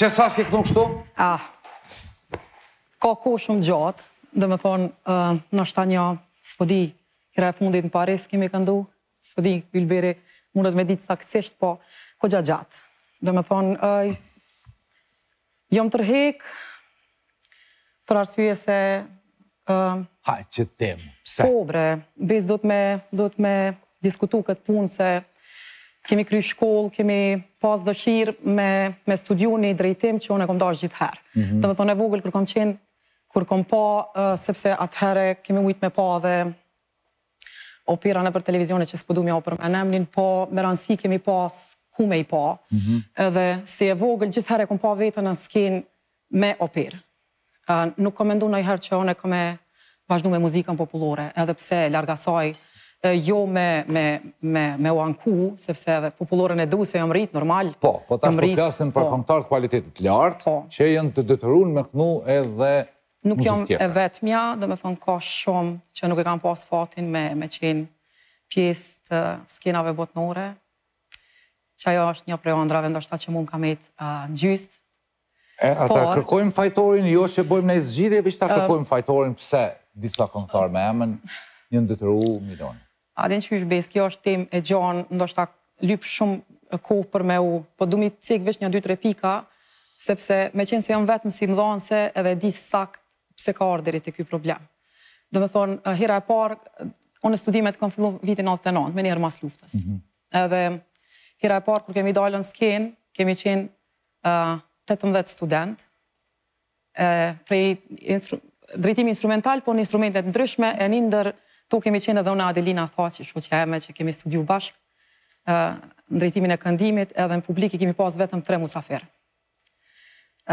Që sa s'ke këtu në kështu? Ah, ka ko shumë gjatë, dhe me thonë, në shta një spodi, kërë e fundit në Paris, kemi këndu, spodi, bilberi, mundet me ditë sa po, ko gjatë gjatë. Dhe me thonë, jom tërhek, për arsye se... Ha, që temë, pëse? Po, bre, do të me diskutu këtë punë se kemi kry shkoll, kemi pas dëshirë me studiu një drejtim që unë e kom dash gjithë herë. Mhm. Dhe me e vogël kërkom kom qenë, kërë kom pa, sepse atë kemi ujtë me pa dhe opira në për televizionet që s'pëdu mja o për me nëmlin, po më rënësi kemi pas ku me i pa, mhm. edhe si e vogël gjithë kom pa vetën në skin me opirë. Nuk komendu në herë që onë e vazhdu me muzikën populore, edhe pse larga saj, jo me me me me uanku sepse edhe popullorën e du se jam rritë, normal po po tash po flasim për po. kontakt kualitetit të lartë po. që janë të detyruar me kënu edhe nuk jam e vetmja do të thonë ka shumë që nuk e kanë pas fatin me me çin pjesë të skenave botnore që ajo është një prej ëndrave ndoshta që mund kam në ngjys e ata kërkojm fajtorin jo që bojmë në zgjidhje veç ta kërkojm fajtorin pse disa kontar me emën një ndëtëru A dhe në që kjo është tem e gjanë, ndoshta lypë shumë kohë për me u, po du mi të cikë vishë një dytë repika, sepse me qenë se jam vetëm si më dhanë se edhe di sakt pëse ka orderit e kjo problem. Do me thonë, hira eh, e parë, unë e studimet kanë fillu vitin 99, me njerë mas luftës. Mhm. Edhe hira e parë, kër kemi dalë në skenë, kemi qenë 18 eh, studentë, eh, prej drejtimi instrumental, po në instrumentet ndryshme, e një ndër Tu kemi qenë edhe unë Adelina Faci, shu që e me që kemi studiu bashkë, në drejtimin e këndimit, edhe në publik i kemi pas vetëm tre musafirë.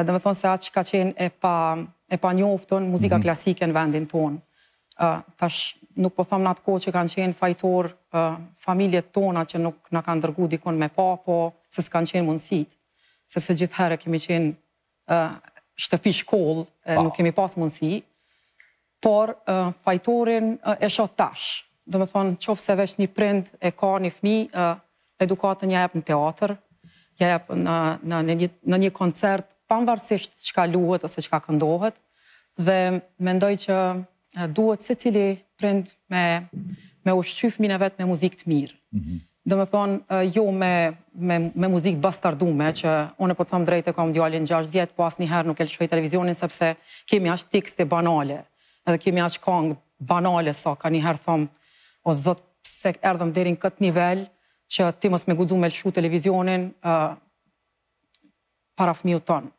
Dhe me thonë se atë që ka qenë e pa njoftën muzika mhm. klasike në vendin tonë. Tash nuk po thamë në atë kohë që kanë qenë fajtor familjet tona që nuk në kanë dërgu dikon me pa, po se s'kanë qenë mundësit. sepse gjithë herë kemi qenë shtëpi shkollë, nuk kemi pas mundësi, por fajtorin e shot tash. Dhe me thonë, qofë se vesh një prind e ka një fmi, edukatën ja jep në teatr, ja jep në, në, në, një, në një koncert, panvarsisht që ka luhet ose që ka këndohet, dhe mendoj që duhet se cili prind me, me ushqyf mine vetë me muzik të mirë. Mm Dhe me thonë, jo me, me, muzik bastardume, që unë e po të thamë drejtë e kam djallin 6 vjetë, po asë njëherë nuk e lëshoj televizionin, sepse kemi ashtë tikste banale edhe kemi atë kong banale sa ka një herë thom, o zot, pse erdhëm derin këtë nivel, që ti mos me gudzu me lëshu televizionin uh, para fmiu tonë.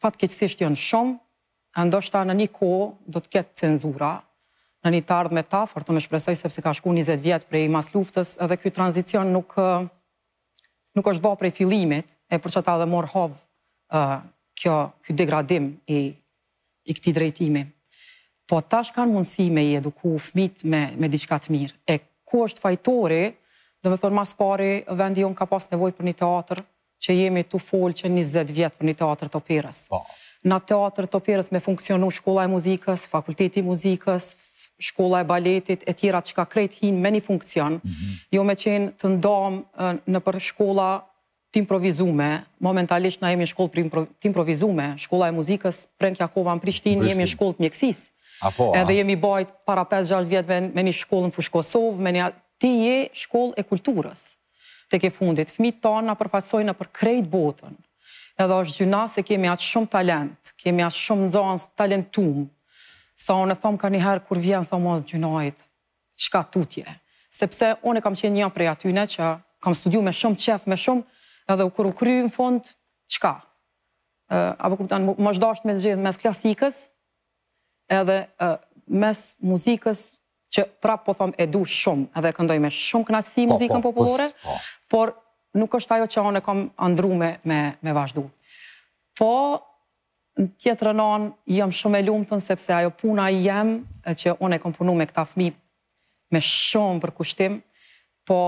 fatë keqësisht jënë shumë, ndoshta në një kohë do të ketë cenzura, në një tardh me ta, të me shpresoj sepse ka shku 20 vjetë prej mas luftës, edhe kjo tranzicion nuk, nuk është ba prej filimit, e për që ta dhe morë hovë kjo, kjo degradim i, i këti drejtimi. Po tash kanë mundësi me i eduku fmit me, me të mirë. E ku është fajtori, do me thonë mas pari, vendi unë ka pas nevoj për një teatr, që jemi tu folë që 20 vjetë për një teatrë të operës. Po. Në teatrë të operës me funksionu shkolla e muzikës, fakulteti muzikës, shkolla e baletit, e tjera që ka krejt hinë me një funksion, mhm. jo me qenë të ndamë në për shkolla të improvizume, momentalisht na jemi shkollë të improvizume, shkolla e muzikës, Prenk Jakova në Prishtin, jemi shkollë të mjekësis. Apo, a? Edhe jemi bajt para 5-6 vjetëve me një shkollë në Fushkosovë, me një ti je shkollë e kulturës të ke fundit. Fmi të tanë në përfasojnë në për krejt botën. Edhe është gjuna se kemi atë shumë talent, kemi atë shumë nëzans, talentum. Sa unë e thomë ka njëherë kur vjenë, thomë asë gjunajt, qka tutje. Sepse unë e kam qenë një prej atyne që kam studiu me shumë qef, me shumë edhe u kërë u kryu në fond, qka? Apo këmë më shdashtë me të gjithë mes klasikës, edhe mes muzikës, që prap po thom e du shumë, edhe këndoj me shumë knasi po, muzikën po, popullore, po. por nuk është ajo që anë e kom andru me vazhdu. Po, në tjetër anën, jëmë shumë e lumë sepse ajo puna i jemë, që anë e kom punu me këta fmi me shumë për kushtim, po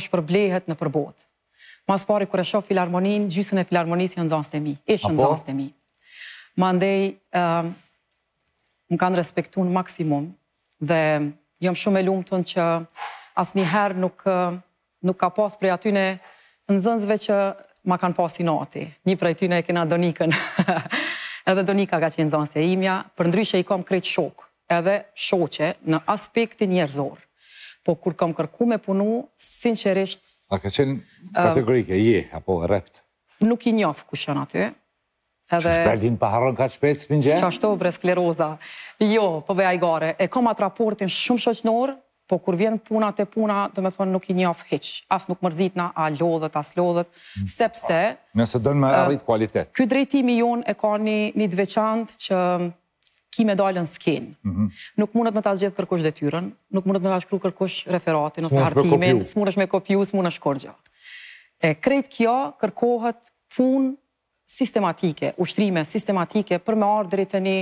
shpërblehet në përbotë. Mas pari kër e shof filharmonin, gjysën e filharmonis jë në zonës të mi. Ishtë në zonës të mi. Ma ndej, më kanë respektu në maksimum dhe jëm shumë e lumë tënë që asë njëherë nuk ka pas prej atyne në zënzve që ma kanë pas i Një prej tyne e kena Donikën. Edhe Donika ka qenë zonës e imja, për ndryshe i kom krejtë shok, edhe shoqe në aspektin njerëzor. Po kur kom kërku me punu, sinqeresht A ka qenë kategorike, je, apo e rept? Nuk i njofë ku shënë aty. Që shpërdin paharën ka qpecë, për një? Që ashtu, bre skleroza. Jo, po veja i gare. E kom atë raportin shumë shëqnorë, po kur vjen puna të puna, do me thonë nuk i njofë heqë. As nuk mërzit na, a lodhët, as lodhët. Hmm. Sepse... Nëse dënë me eh, arrit kualitet. Këtë drejtimi jonë e ka një dveçantë që ki me dalën sken. Mhm. Nuk mundet me ta zgjedh dhe detyrën, nuk mundet me ta shkru kërkosh referatin ose hartimin, s'mundesh me kopju, s'mundesh kurrë. E krejt kjo kërkohet punë sistematike, ushtrime sistematike për me ardhë drejtë një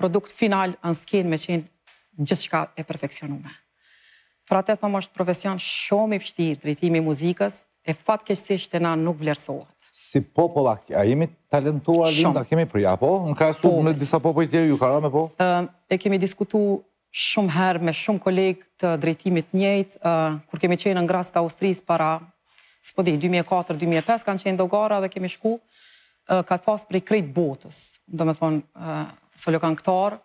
produkt final në skin me qenë gjithë shka e perfekcionume. Pra të thëmë është profesion shumë i fështirë drejtimi muzikës, e fatë keqësisht të na nuk vlerësohet si popull, a jemi talentuar linda, kemi prija, po? Në krasu në po. disa popoj tjerë, ju karame, po? E kemi diskutu shumë herë me shumë kolegë të drejtimit njëjtë, kur kemi qenë në ngrasë të Austrisë para, s'po di, 2004-2005 kanë qenë dogara dhe kemi shku, ka të pasë prej krejt botës, do me thonë, solo këtarë,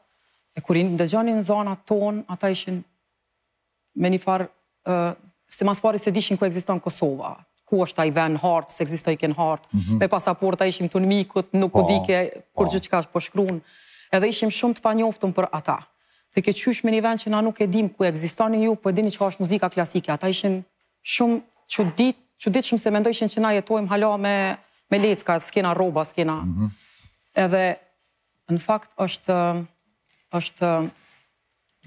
e kurin dëgjoni në zonat tonë, ata ishin me një farë, se mas pari se dishin ku eksiston Kosova, ku është ai vend hart, se ekzistoi kën hart. Mm Me pasaporta ishim tu mikut, nuk u po, dike po. kur gjë çka po shkruan. Edhe ishim shumë të panjoftëm për ata. Se ke qysh me një vend që na nuk e dim ku ekzistoni ju, po e dini çka është muzika klasike. Ata ishin shumë çudit, shumë se mendojnë që na jetojmë hala me me lecka, skena rroba, skena. Mhm. Edhe në fakt është është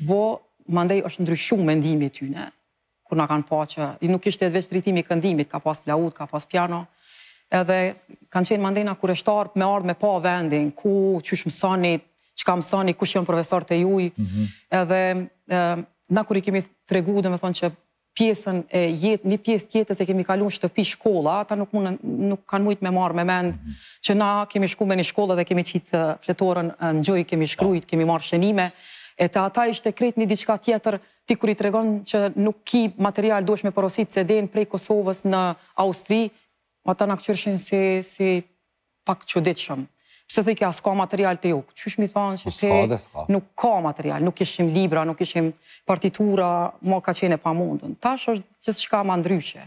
bo mandej është ndryshuar mendimi i tyre kur nga kanë pa që nuk ishte edhe veç rritimi i këndimit, ka pas flaut, ka pas piano, edhe kanë qenë mandena kur është me ardhë me vendin, ku që shë mësani, që ka mësani, ku shë jënë profesor të juj, mhm. edhe na kur i kemi të regu dhe me thonë që pjesën e jetë, një pjesë tjetës e kemi kalun në të shkolla, ata nuk kanë mujtë me marrë me mend, mhm. që na kemi shku me një shkolla dhe kemi qitë fletorën në gjoj, kemi shkrujt, kemi marrë shenime, E të ata ishte kretë një diçka tjetër, ti kur i të që nuk ki material duesh me porosit se den prej Kosovës në Austri, ata në këqyrshin si, si pak që ditëshëm. Se thë i s'ka material të ju, qësh mi thonë që te po nuk ka material, nuk ishim libra, nuk ishim partitura, mo ka qene pa mundën. Tash është gjithë shka ma ndryshe.